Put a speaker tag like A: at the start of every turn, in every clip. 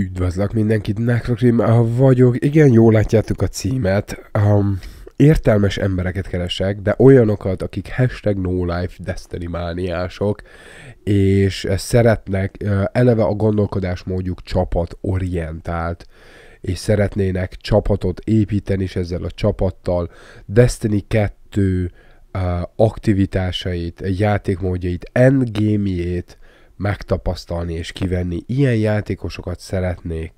A: Üdvözlök mindenkit, Nekrokrim vagyok. Igen, jól látjátok a címet. Um, értelmes embereket keresek, de olyanokat, akik hashtag no life destiny mániások, és szeretnek eleve a gondolkodásmódjuk csapat orientált, és szeretnének csapatot építeni, és ezzel a csapattal Destiny 2 aktivitásait, játékmódjait, endgame-jét megtapasztalni és kivenni. Ilyen játékosokat szeretnék,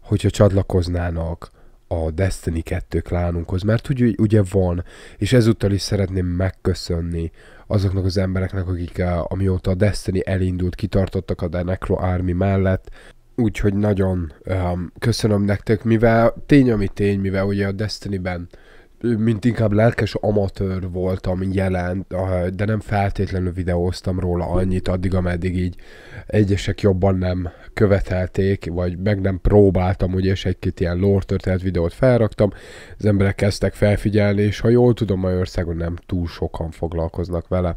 A: hogyha csatlakoznának a Destiny 2 klánunkhoz, mert ugye, ugye van, és ezúttal is szeretném megköszönni azoknak az embereknek, akik eh, amióta a Destiny elindult, kitartottak a The Necro Army mellett, úgyhogy nagyon um, köszönöm nektek, mivel tény, ami tény, mivel ugye a Destiny-ben mint inkább lelkes amatőr voltam jelen, eh, de nem feltétlenül videóztam róla annyit, addig, ameddig így egyesek jobban nem követelték, vagy meg nem próbáltam, ugye, és egy-két ilyen lore történet videót felraktam, az emberek kezdtek felfigyelni, és ha jól tudom, Magyarországon nem túl sokan foglalkoznak vele.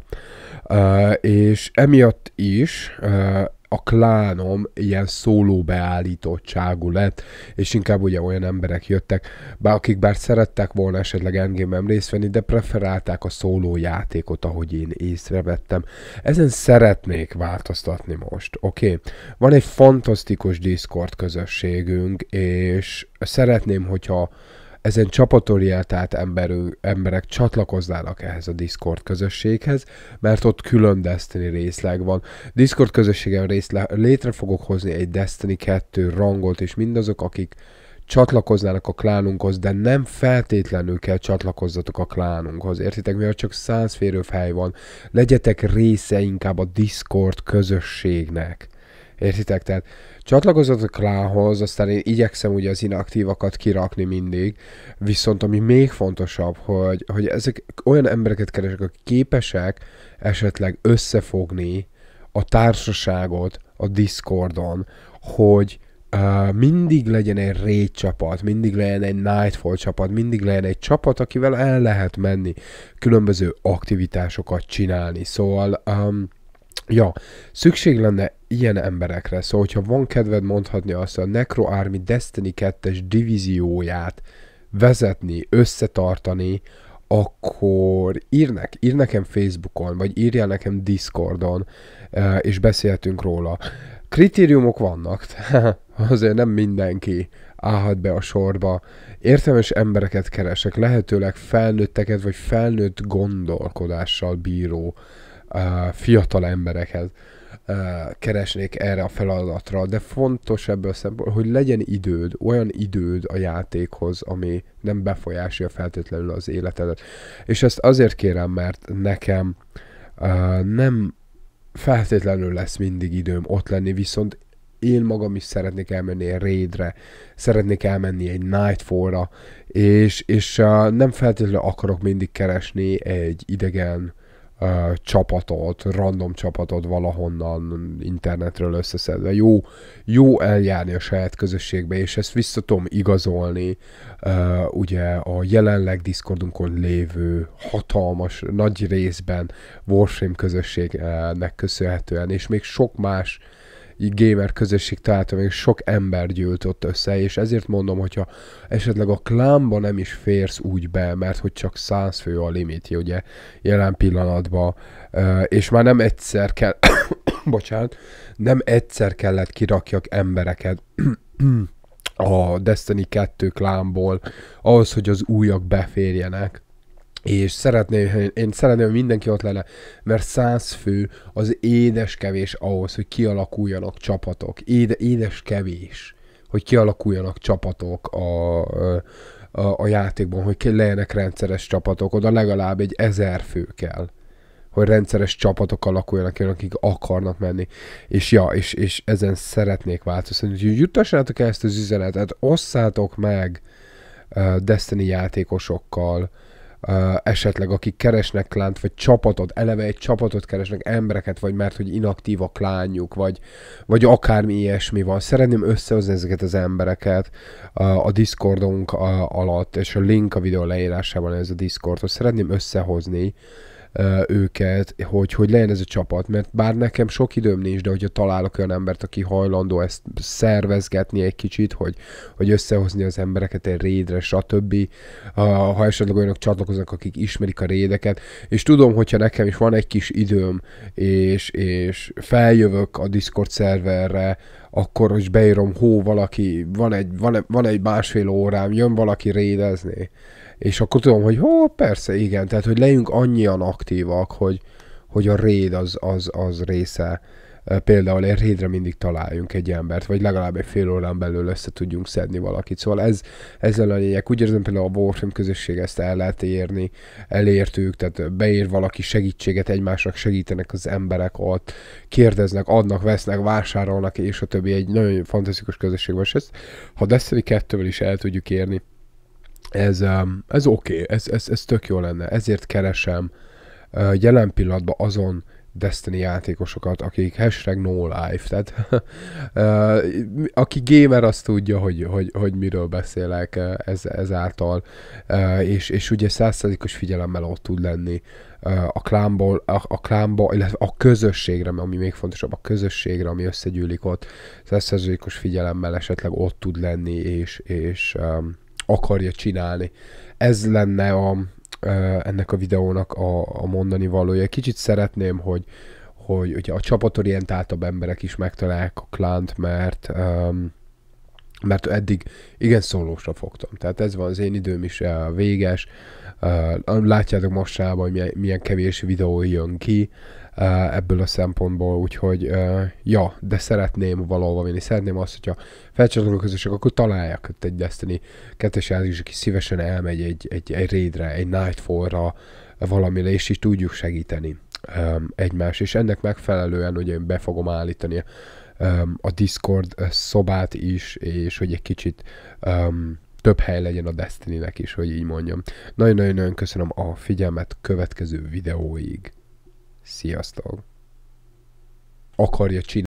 A: Uh, és emiatt is uh, a klánom ilyen szóló beállítottságú lett, és inkább ugye olyan emberek jöttek, bár akik bár szerettek volna esetleg em részt venni, de preferálták a szóló játékot, ahogy én észrevettem. Ezen szeretnék változtatni most, oké? Okay? Van egy fantasztikus Discord közösségünk, és szeretném, hogyha ezen csapatorientált emberő, emberek csatlakoznának ehhez a Discord közösséghez, mert ott külön Destiny részleg van. Discord közösségem részle, létre fogok hozni egy Destiny 2 rangot, és mindazok, akik csatlakoznának a klánunkhoz, de nem feltétlenül kell csatlakozzatok a klánunkhoz. Értitek, mivel csak száz férőfej van, legyetek része inkább a Discord közösségnek. Értitek? Tehát csatlakozatok rához, aztán én igyekszem ugye az inaktívakat kirakni mindig, viszont ami még fontosabb, hogy, hogy ezek olyan embereket keresek, akik képesek esetleg összefogni a társaságot a Discordon, hogy uh, mindig legyen egy raid csapat, mindig legyen egy Nightfall csapat, mindig legyen egy csapat, akivel el lehet menni, különböző aktivitásokat csinálni. Szóval um, Ja, szükség lenne ilyen emberekre, szóval hogyha van kedved mondhatni azt, a Necro Army Destiny 2-es divízióját vezetni, összetartani, akkor írnek, ír nekem Facebookon, vagy írjál nekem Discordon, e, és beszélhetünk róla. Kritériumok vannak, azért nem mindenki állhat be a sorba. Értelmes embereket keresek, lehetőleg felnőtteket, vagy felnőtt gondolkodással bíró fiatal emberekhez keresnék erre a feladatra, de fontos ebből szempontból, hogy legyen időd, olyan időd a játékhoz, ami nem befolyásolja feltétlenül az életedet. És ezt azért kérem, mert nekem nem feltétlenül lesz mindig időm ott lenni, viszont én magam is szeretnék elmenni egy raidre, szeretnék elmenni egy nightfallra, és, és, és nem feltétlenül akarok mindig keresni egy idegen csapatot, random csapatot valahonnan internetről összeszedve. Jó, jó eljárni a saját közösségbe, és ezt visszatom igazolni uh, ugye a jelenleg Discordunkon lévő hatalmas, nagy részben Warframe közösségnek köszönhetően, és még sok más uh, gamer közösség találta még sok ember gyűlt ott össze, és ezért mondom, hogyha esetleg a klámba nem is férsz úgy be, mert hogy csak száz fő a limit, ugye, jelen pillanatban, és már nem egyszer kell, bocsánat, nem egyszer kellett kirakjak embereket, a Destiny 2 klámból ahhoz, hogy az újak beférjenek és szeretném, én szeretném, hogy mindenki ott lenne, mert száz fő az édes kevés ahhoz, hogy kialakuljanak csapatok. Éde, édes kevés, hogy kialakuljanak csapatok a, a, a játékban, hogy legyenek rendszeres csapatok, oda legalább egy ezer fő kell hogy rendszeres csapatok alakuljanak akik akarnak menni. És ja, és, és ezen szeretnék változtatni. Úgyhogy juttassátok el ezt az üzenetet, osszátok meg uh, Destiny játékosokkal, uh, esetleg akik keresnek klánt, vagy csapatot, eleve egy csapatot keresnek, embereket, vagy mert hogy inaktív a klánjuk, vagy, vagy akármi ilyesmi van. Szeretném összehozni ezeket az embereket a Discordunk alatt, és a link a videó leírásában ez a Discordot Szeretném összehozni, őket, hogy, hogy legyen ez a csapat, mert bár nekem sok időm nincs, de hogyha találok olyan embert, aki hajlandó ezt szervezgetni egy kicsit, hogy, hogy összehozni az embereket egy rédre, stb. Ha esetleg olyanok csatlakoznak, akik ismerik a rédeket, és tudom, hogyha nekem is van egy kis időm, és, és feljövök a Discord szerverre, akkor is beírom, hó, valaki, van egy, van, egy, van egy másfél órám, jön valaki rédezni és akkor tudom, hogy ó, persze, igen, tehát hogy legyünk annyian aktívak, hogy, hogy a réd az, az, az része, például egy rédre mindig találjunk egy embert, vagy legalább egy fél órán belül össze tudjunk szedni valakit. Szóval ez, ezzel a lényeg. Úgy érzem például a Warframe közösség ezt el lehet érni, elértük, tehát beír valaki segítséget, egymásnak segítenek az emberek ott, kérdeznek, adnak, vesznek, vásárolnak, és a többi egy nagyon fantasztikus közösség van, és ezt ha Destiny 2 is el tudjuk érni, ez, um, ez oké, okay, ez, ez, ez tök jó lenne, ezért keresem uh, jelen pillanatban azon Destiny játékosokat, akik hashtag no life, tehát uh, aki gamer azt tudja, hogy, hogy, hogy miről beszélek uh, ez, ezáltal, és, és ugye százszerzikus figyelemmel ott tud lenni a klámból, a, a klámba, illetve a közösségre, ami még fontosabb, a közösségre, ami összegyűlik ott, százszerzikus figyelemmel esetleg ott tud lenni, és, és um, akarja csinálni. Ez lenne a, ennek a videónak a, a mondani valója. Kicsit szeretném, hogy, hogy ugye a csapatorientáltabb emberek is megtalálják a klánt, mert um, mert eddig igen szólósra fogtam. Tehát ez van, az én időm is véges. Látjátok mostában, hogy milyen, milyen kevés videó jön ki ebből a szempontból, úgyhogy ja, de szeretném valahova vinni, szeretném azt, hogyha a közösség, akkor találják ott egy Destiny kettes játékos, aki szívesen elmegy egy, egy, egy raidre, egy nightfallra, valamire, és így tudjuk segíteni um, egymást, és ennek megfelelően ugye be fogom állítani um, a Discord szobát is, és hogy egy kicsit um, több hely legyen a Destiny-nek is, hogy így mondjam. Nagyon-nagyon köszönöm a figyelmet következő videóig. Sziasztok! Akarja csinálni.